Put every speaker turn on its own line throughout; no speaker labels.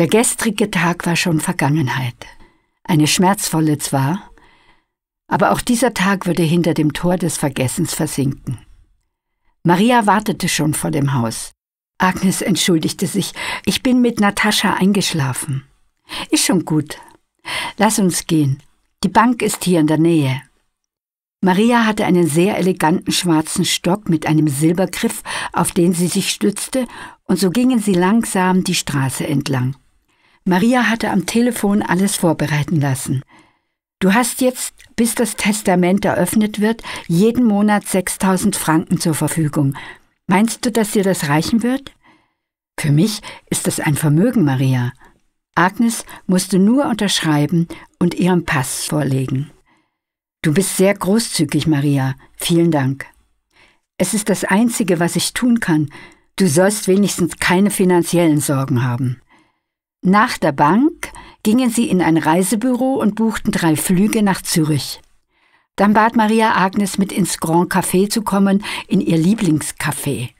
Der gestrige Tag war schon Vergangenheit. Eine schmerzvolle zwar, aber auch dieser Tag würde hinter dem Tor des Vergessens versinken. Maria wartete schon vor dem Haus. Agnes entschuldigte sich. Ich bin mit Natascha eingeschlafen. Ist schon gut. Lass uns gehen. Die Bank ist hier in der Nähe. Maria hatte einen sehr eleganten schwarzen Stock mit einem Silbergriff, auf den sie sich stützte, und so gingen sie langsam die Straße entlang. Maria hatte am Telefon alles vorbereiten lassen. Du hast jetzt, bis das Testament eröffnet wird, jeden Monat 6000 Franken zur Verfügung. Meinst du, dass dir das reichen wird? Für mich ist das ein Vermögen, Maria. Agnes musste nur unterschreiben und ihren Pass vorlegen. Du bist sehr großzügig, Maria. Vielen Dank. Es ist das Einzige, was ich tun kann. Du sollst wenigstens keine finanziellen Sorgen haben. Nach der Bank gingen sie in ein Reisebüro und buchten drei Flüge nach Zürich. Dann bat Maria Agnes mit ins Grand Café zu kommen, in ihr Lieblingscafé.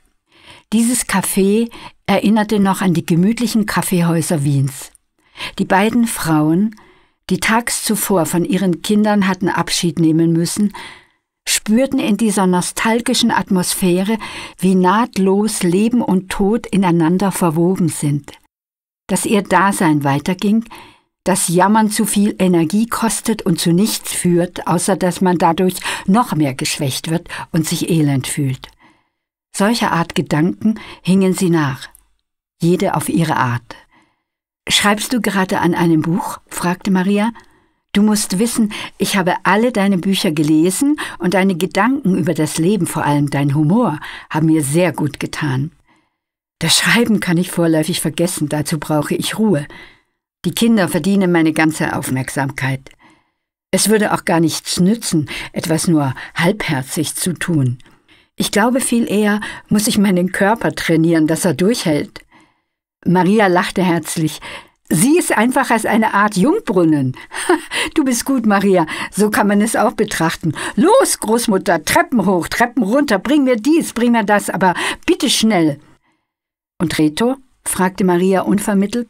Dieses Café erinnerte noch an die gemütlichen Kaffeehäuser Wiens. Die beiden Frauen, die tags zuvor von ihren Kindern hatten Abschied nehmen müssen, spürten in dieser nostalgischen Atmosphäre, wie nahtlos Leben und Tod ineinander verwoben sind dass ihr Dasein weiterging, dass Jammern zu viel Energie kostet und zu nichts führt, außer dass man dadurch noch mehr geschwächt wird und sich elend fühlt. Solcher Art Gedanken hingen sie nach, jede auf ihre Art. Schreibst du gerade an einem Buch? fragte Maria. Du musst wissen, ich habe alle deine Bücher gelesen und deine Gedanken über das Leben, vor allem dein Humor, haben mir sehr gut getan. Das Schreiben kann ich vorläufig vergessen, dazu brauche ich Ruhe. Die Kinder verdienen meine ganze Aufmerksamkeit. Es würde auch gar nichts nützen, etwas nur halbherzig zu tun. Ich glaube viel eher, muss ich meinen Körper trainieren, dass er durchhält. Maria lachte herzlich. Sie ist einfach als eine Art Jungbrunnen. Du bist gut, Maria, so kann man es auch betrachten. Los, Großmutter, Treppen hoch, Treppen runter, bring mir dies, bring mir das, aber bitte schnell. Und Reto? fragte Maria unvermittelt